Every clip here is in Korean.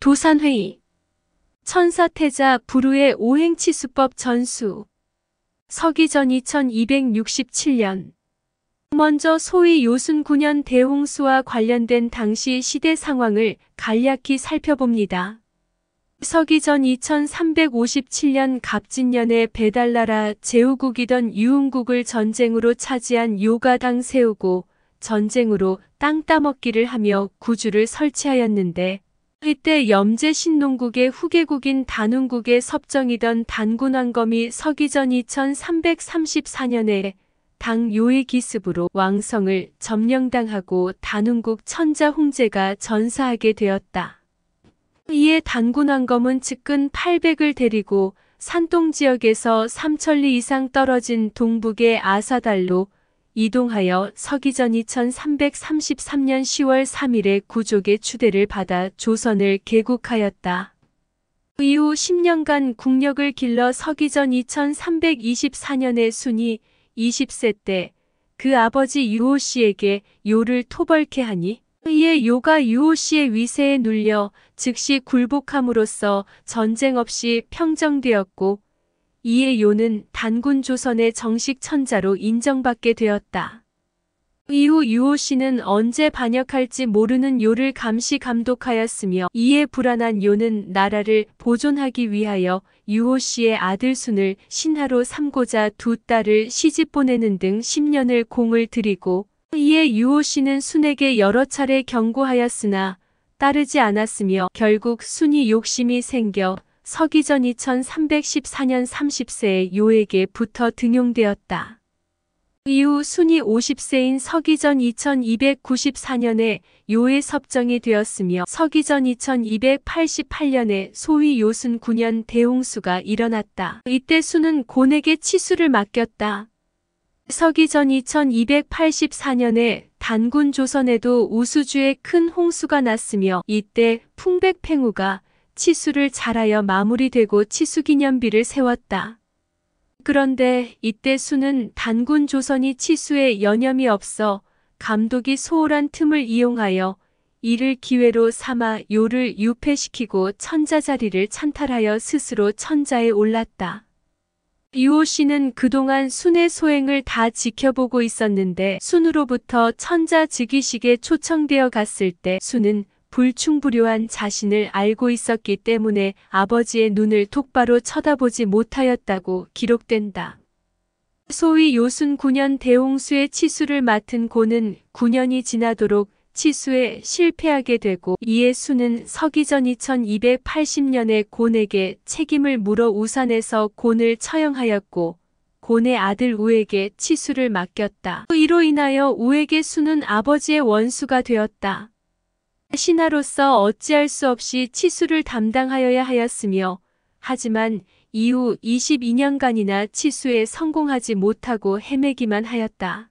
도산회의 천사태자 부루의 오행치수법 전수 서기전 2267년 먼저 소위 요순 9년 대홍수와 관련된 당시 시대 상황을 간략히 살펴봅니다. 서기전 2357년 갑진년에 배달나라 제후국이던 유흥국을 전쟁으로 차지한 요가당 세우고 전쟁으로 땅 따먹기를 하며 구주를 설치하였는데 한때 염제 신농국의 후계국인 단운국의 섭정이던 단군왕검이 서기전 2334년에 당 요의 기습으로 왕성을 점령당하고 단운국 천자 홍제가 전사하게 되었다. 이에 단군왕검은 측근 800을 데리고 산동 지역에서 3천리 이상 떨어진 동북의 아사달로 이동하여 서기전 2333년 10월 3일에 구족의 추대를 받아 조선을 개국하였다. 이후 10년간 국력을 길러 서기전 2324년의 순이 20세 때 그 아버지 유호 씨에게 요를 토벌케 하니 이에 요가 유호 씨의 위세에 눌려 즉시 굴복함으로써 전쟁 없이 평정되었고 이에 요는 단군 조선의 정식 천자로 인정받게 되었다. 이후 유호 씨는 언제 반역할지 모르는 요를 감시 감독하였으며 이에 불안한 요는 나라를 보존하기 위하여 유호 씨의 아들 순을 신하로 삼고자 두 딸을 시집 보내는 등 10년을 공을 들이고 이에 유호 씨는 순에게 여러 차례 경고하였으나 따르지 않았으며 결국 순이 욕심이 생겨 서기전 2314년 30세의 요에게부터 등용되었다. 이후 순위 50세인 서기전 2294년에 요의 섭정이 되었으며 서기전 2288년에 소위 요순 9년 대홍수가 일어났다. 이때 수는 곤에게 치수를 맡겼다. 서기전 2284년에 단군 조선에도 우수주에 큰 홍수가 났으며 이때 풍백팽우가 치수를 잘하여 마무리되고 치수기념비를 세웠다. 그런데 이때 수는 단군 조선이 치수에 여념이 없어 감독이 소홀한 틈을 이용하여 이를 기회로 삼아 요를 유폐시키고 천자 자리를 찬탈하여 스스로 천자에 올랐다. 유호 씨는 그동안 순의 소행을 다 지켜보고 있었는데 순으로부터 천자 즉위식에 초청되어 갔을 때 순은 불충불효한 자신을 알고 있었기 때문에 아버지의 눈을 똑바로 쳐다보지 못하였다고 기록된다. 소위 요순 9년 대홍수의 치수를 맡은 고는 9년이 지나도록 치수에 실패하게 되고 이에 수는 서기전 2280년에 곤에게 책임을 물어 우산에서 곤을 처형하였고 곤의 아들 우에게 치수를 맡겼다. 이로 인하여 우에게 수는 아버지의 원수가 되었다. 신하로서 어찌할 수 없이 치수를 담당하여야 하였으며 하지만 이후 22년간이나 치수에 성공하지 못하고 헤매기만 하였다.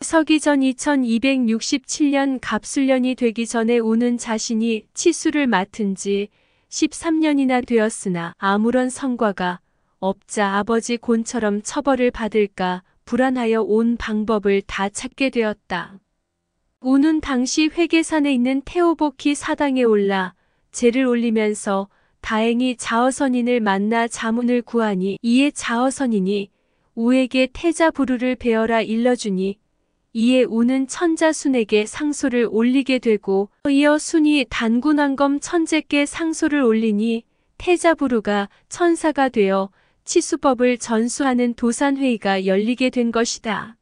서기 전 2267년 갑술년이 되기 전에 오는 자신이 치수를 맡은 지 13년이나 되었으나 아무런 성과가 업자 아버지 곤처럼 처벌을 받을까 불안하여 온 방법을 다 찾게 되었다. 우는 당시 회계산에 있는 테오보키 사당에 올라 제를 올리면서 다행히 자어선인을 만나 자문을 구하니 이에 자어선인이 우에게 태자 부루를 베어라 일러주니 이에 우는 천자 순에게 상소를 올리게 되고 이어 순이 단군왕검 천재께 상소를 올리니 태자 부루가 천사가 되어 치수법을 전수하는 도산회의가 열리게 된 것이다.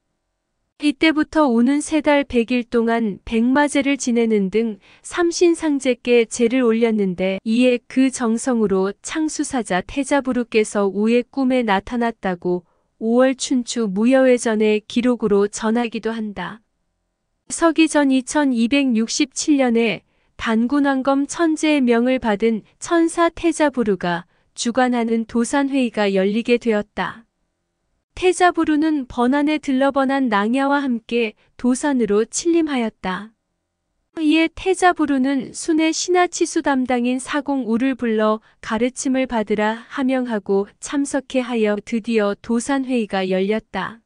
이때부터 오는 세달 100일 동안 백마제를 지내는 등 삼신상제께 제를 올렸는데 이에 그 정성으로 창수사자 태자부르께서 우의 꿈에 나타났다고 5월 춘추 무여회전의 기록으로 전하기도 한다. 서기전 2267년에 단군왕검 천재의 명을 받은 천사 태자부르가 주관하는 도산회의가 열리게 되었다. 태자부루는 번안에 들러번한 낭야와 함께 도산으로 칠림하였다. 이에 태자부루는 순의 신하치수 담당인 사공우를 불러 가르침을 받으라 하명하고 참석해 하여 드디어 도산회의가 열렸다.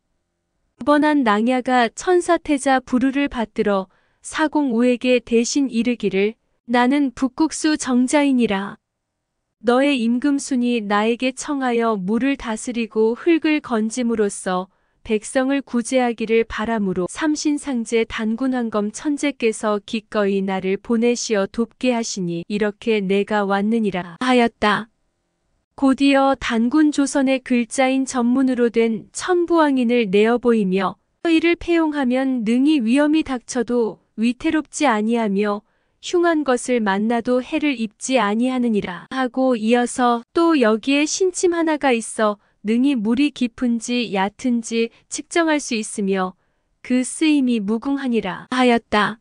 번한 낭야가 천사태자 부루를 받들어 사공우에게 대신 이르기를 나는 북국수 정자이라 너의 임금순이 나에게 청하여 물을 다스리고 흙을 건짐으로써 백성을 구제하기를 바람으로 삼신상제 단군환검 천재께서 기꺼이 나를 보내시어 돕게 하시니 이렇게 내가 왔느니라 하였다. 곧이어 단군 조선의 글자인 전문으로 된 천부왕인을 내어 보이며 이를 폐용하면 능히 위험이 닥쳐도 위태롭지 아니하며 흉한 것을 만나도 해를 입지 아니하느니라 하고 이어서 또 여기에 신침 하나가 있어 능히 물이 깊은지 얕은지 측정할 수 있으며 그 쓰임이 무궁하니라 하였다.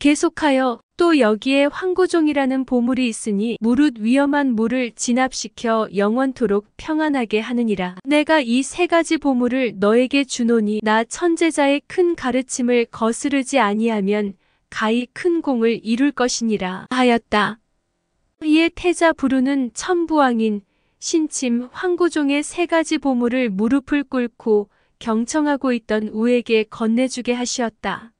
계속하여 또 여기에 황고종이라는 보물이 있으니 무릇 위험한 물을 진압시켜 영원토록 평안하게 하느니라. 내가 이 세 가지 보물을 너에게 주노니 나 천재자의 큰 가르침을 거스르지 아니하면 가히 큰 공을 이룰 것이니라 하였다. 이에 태자 부르는 천부왕인 신침 황구종의 세 가지 보물을 무릎을 꿇고 경청하고 있던 우에게 건네주게 하시었다.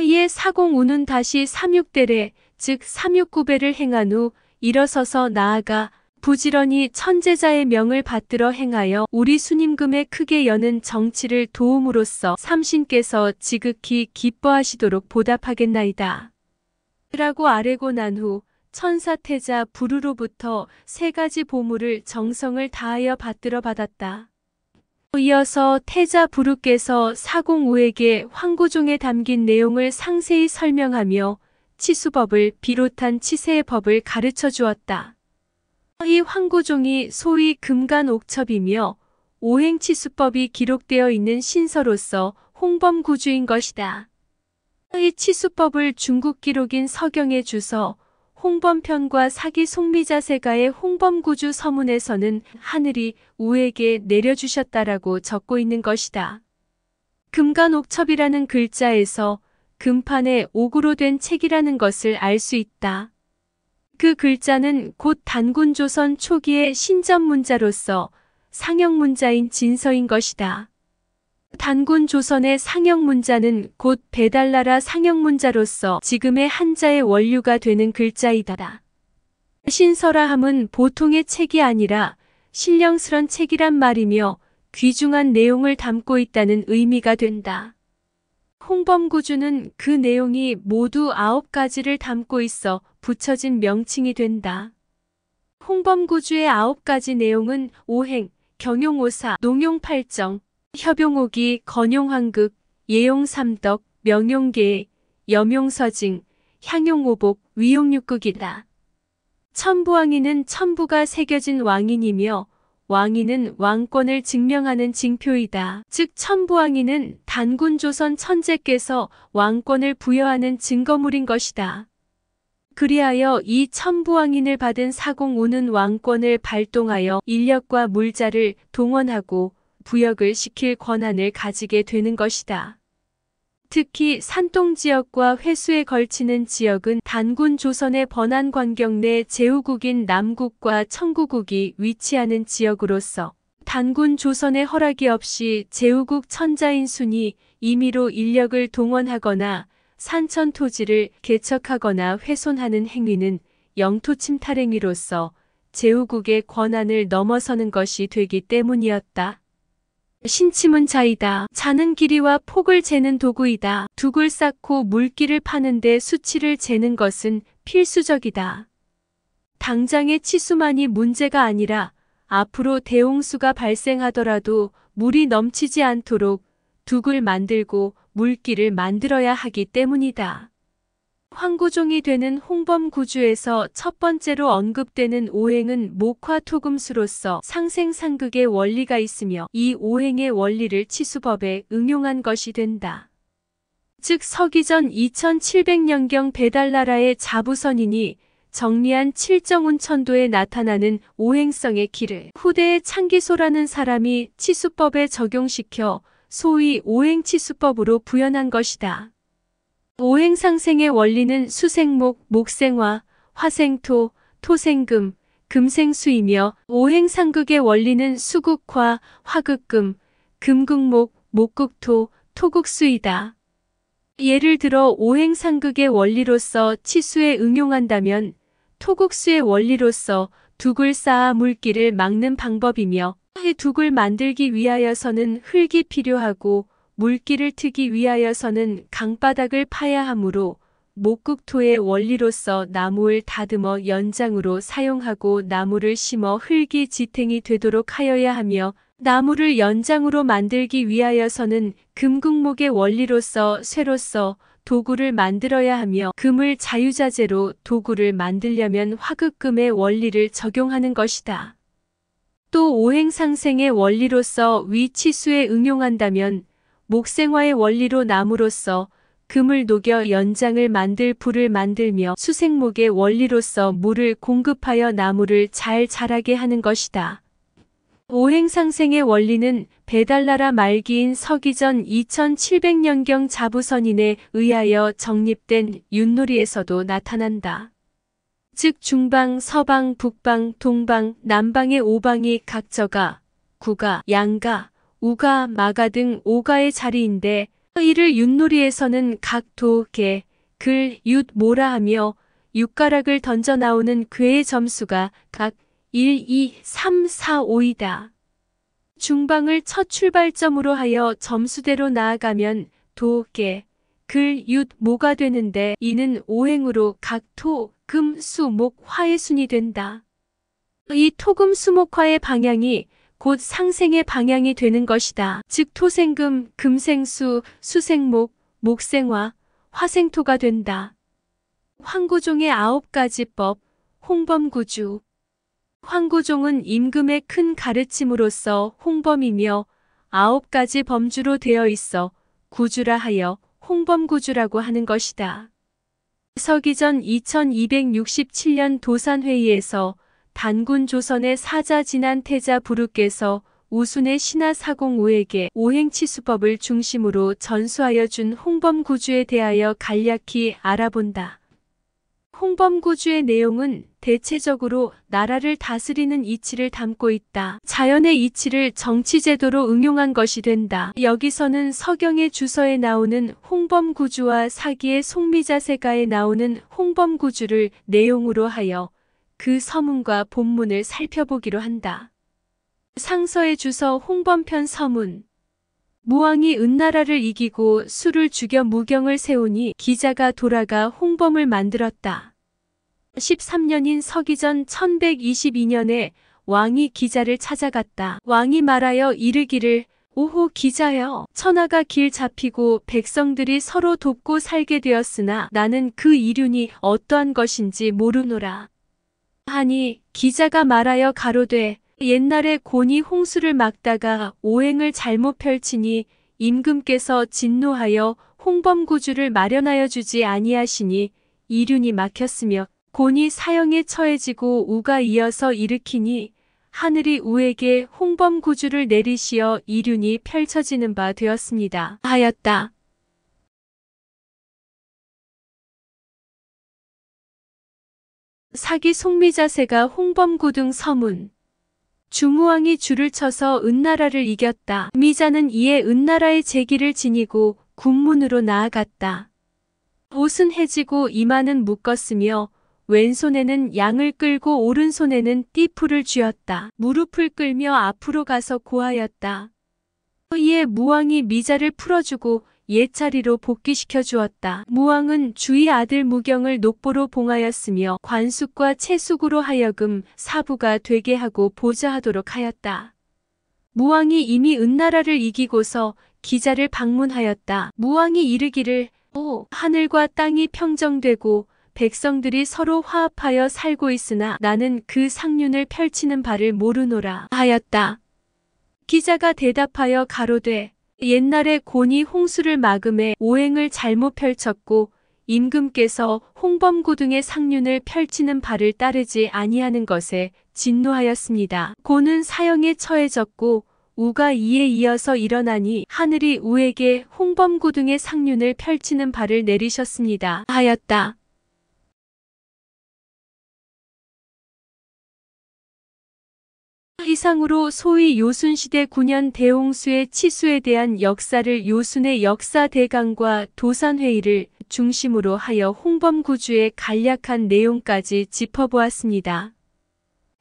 이에 사공 우는 다시 삼육대례 즉 삼육구배를 행한 후 일어서서 나아가 부지런히 천재자의 명을 받들어 행하여 우리 수님금에 크게 여는 정치를 도움으로써 삼신께서 지극히 기뻐하시도록 보답하겠나이다. 라고 아뢰고 난 후 천사태자 부르로부터 세 가지 보물을 정성을 다하여 받들어 받았다. 이어서 태자 부르께서 사공우에게 황구종에 담긴 내용을 상세히 설명하며 치수법을 비롯한 치세의 법을 가르쳐 주었다. 이 황고종이 소위 금간옥첩이며 오행치수법이 기록되어 있는 신서로서 홍범구주인 것이다. 이 치수법을 중국 기록인 서경에 주서 홍범편과 사기 송미자세가의 홍범구주 서문에서는 하늘이 우에게 내려주셨다라고 적고 있는 것이다. 금간옥첩이라는 글자에서 금판에 옥으로 된 책이라는 것을 알 수 있다. 그 글자는 곧 단군 조선 초기의 신전 문자로서 상형 문자인 진서인 것이다. 단군 조선의 상형 문자는 곧 배달나라 상형 문자로서 지금의 한자의 원류가 되는 글자이다. 신서라함은 보통의 책이 아니라 신령스런 책이란 말이며 귀중한 내용을 담고 있다는 의미가 된다. 홍범구주는 그 내용이 모두 아홉 가지를 담고 있어 붙여진 명칭이 된다. 홍범구주의 아홉 가지 내용은 오행, 경용오사, 농용팔정, 협용오기, 건용황극, 예용삼덕, 명용계, 염용서징, 향용오복, 위용육극이다. 천부왕인은 천부가 새겨진 왕인이며 왕인은 왕권을 증명하는 징표이다. 즉 천부왕인은 단군 조선 천재께서 왕권을 부여하는 증거물인 것이다. 그리하여 이 천부왕인을 받은 사공오는 왕권을 발동하여 인력과 물자를 동원하고 부역을 시킬 권한을 가지게 되는 것이다. 특히 산동 지역과 회수에 걸치는 지역은 단군 조선의 번안 광경 내 제후국인 남국과 청구국이 위치하는 지역으로서 단군 조선의 허락이 없이 제후국 천자인 순이 임의로 인력을 동원하거나 산천 토지를 개척하거나 훼손하는 행위는 영토 침탈 행위로서 제후국의 권한을 넘어서는 것이 되기 때문이었다. 신침은 자이다. 자는 길이와 폭을 재는 도구이다. 두굴 쌓고 물기를 파는데 수치를 재는 것은 필수적이다. 당장의 치수만이 문제가 아니라 앞으로 대홍수가 발생하더라도 물이 넘치지 않도록 둑을 만들고 물기를 만들어야 하기 때문이다. 황구종이 되는 홍범구주에서 첫 번째로 언급되는 오행은 목화토금수로서 상생상극의 원리가 있으며 이 오행의 원리를 치수법에 응용한 것이 된다. 즉 서기전 2700년경 배달나라의 자부선인이 정리한 칠정운 천도에 나타나는 오행성의 길을 후대의 창기소라는 사람이 치수법에 적용시켜 소위 오행치 수법으로 부연한 것이다. 오행상생의 원리는 수생목, 목생화, 화생토, 토생금, 금생수이며 오행상극의 원리는 수극화, 화극금, 금극목, 목극토, 토극수이다. 예를 들어 오행상극의 원리로서 치수에 응용한다면 토국수의 원리로서 두글 쌓아 물기를 막는 방법이며 해둑을 만들기 위하여서는 흙이 필요하고 물기를 트기 위하여서는 강바닥을 파야 하므로 목극토의 원리로서 나무를 다듬어 연장으로 사용하고 나무를 심어 흙이 지탱이 되도록 하여야 하며 나무를 연장으로 만들기 위하여서는 금극목의 원리로서 쇠로서 도구를 만들어야 하며 금을 자유자재로 도구를 만들려면 화극금의 원리를 적용하는 것이다. 또 오행상생의 원리로서 위치수에 응용한다면 목생화의 원리로 나무로서 금을 녹여 연장을 만들 불을 만들며 수생목의 원리로서 물을 공급하여 나무를 잘 자라게 하는 것이다. 오행상생의 원리는 베달라라 말기인 서기전 2700년경 자부선인에 의하여 정립된 윷놀이에서도 나타난다. 즉 중방, 서방, 북방, 동방, 남방의 오방이 각저가, 구가, 양가, 우가, 마가 등 오가의 자리인데 이를 윷놀이에서는 각 도, 개, 글, 윷, 모라 하며 육가락을 던져 나오는 괴의 점수가 각 1, 2, 3, 4, 5이다. 중방을 첫 출발점으로 하여 점수대로 나아가면 도, 개, 글윷 모가 되는데 이는 오행으로 각 토, 금, 수, 목, 화의 순이 된다. 이 토금 수목화의 방향이 곧 상생의 방향이 되는 것이다. 즉 토생금, 금생수, 수생목, 목생화, 화생토가 된다. 황구종의 아홉 가지 법, 홍범구주. 황구종은 임금의 큰 가르침으로서 홍범이며 아홉 가지 범주로 되어 있어 구주라 하여 홍범구주라고 하는 것이다. 서기전 2267년 도산회의에서 반군 조선의 사자 진한 태자 부르께서 우순의 신하 사공우에게 오행치수법을 중심으로 전수하여 준 홍범구주에 대하여 간략히 알아본다. 홍범구주의 내용은 대체적으로 나라를 다스리는 이치를 담고 있다. 자연의 이치를 정치제도로 응용한 것이 된다. 여기서는 서경의 주서에 나오는 홍범구주와 사기의 송미자세가에 나오는 홍범구주를 내용으로 하여 그 서문과 본문을 살펴보기로 한다. 상서의 주서 홍범편 서문 무왕이 은나라를 이기고 수를 죽여 무경을 세우니 기자가 돌아가 홍범을 만들었다. 13년인 서기전 1122년에 왕이 기자를 찾아갔다. 왕이 말하여 이르기를 오호 기자여 천하가 길 잡히고 백성들이 서로 돕고 살게 되었으나 나는 그 이륜이 어떠한 것인지 모르노라. 하니 기자가 말하여 가로되 옛날에 곤이 홍수를 막다가 오행을 잘못 펼치니 임금께서 진노하여 홍범구주를 마련하여 주지 아니하시니 이륜이 막혔으며 곤이 사형에 처해지고 우가 이어서 일으키니 하늘이 우에게 홍범구주를 내리시어 이륜이 펼쳐지는 바 되었습니다. 하였다. 사기 송미자세가 홍범구 등 서문 중후왕이 줄을 쳐서 은나라를 이겼다. 미자는 이에 은나라의 재기를 지니고 군문으로 나아갔다. 옷은 해지고 이마는 묶었으며 왼손에는 양을 끌고 오른손에는 띠풀을 쥐었다. 무릎을 끌며 앞으로 가서 고하였다. 이에 무왕이 미자를 풀어주고 예차리로 복귀시켜 주었다. 무왕은 주의 아들 무경을 녹보로 봉하였으며 관숙과 채숙으로 하여금 사부가 되게 하고 보좌하도록 하였다. 무왕이 이미 은나라를 이기고서 기자를 방문하였다. 무왕이 이르기를 오 하늘과 땅이 평정되고 백성들이 서로 화합하여 살고 있으나 나는 그 상륜을 펼치는 바를 모르노라 하였다. 기자가 대답하여 가로되 옛날에 곤이 홍수를 막음해 오행을 잘못 펼쳤고 임금께서 홍범구 등의 상륜을 펼치는 발을 따르지 아니하는 것에 진노하였습니다. 고는 사형에 처해졌고 우가 이에 이어서 일어나니 하늘이 우에게 홍범고 등의 상륜을 펼치는 발을 내리셨습니다. 하였다. 이상으로 소위 요순시대 9년 대홍수의 치수에 대한 역사를 요순의 역사대강과 도산회의를 중심으로 하여 홍범구주의 간략한 내용까지 짚어보았습니다.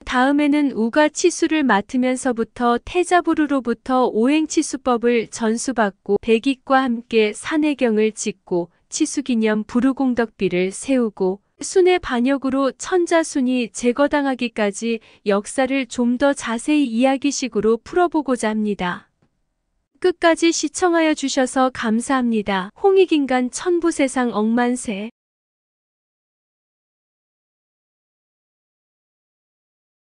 다음에는 우가 치수를 맡으면서부터 태자부르로부터 오행치수법을 전수받고 백익과 함께 산해경을 짓고 치수기념 부르공덕비를 세우고 순의 반역으로 천자순이 제거당하기까지 역사를 좀 더 자세히 이야기식으로 풀어보고자 합니다. 끝까지 시청하여 주셔서 감사합니다. 홍익인간 천부세상 억만세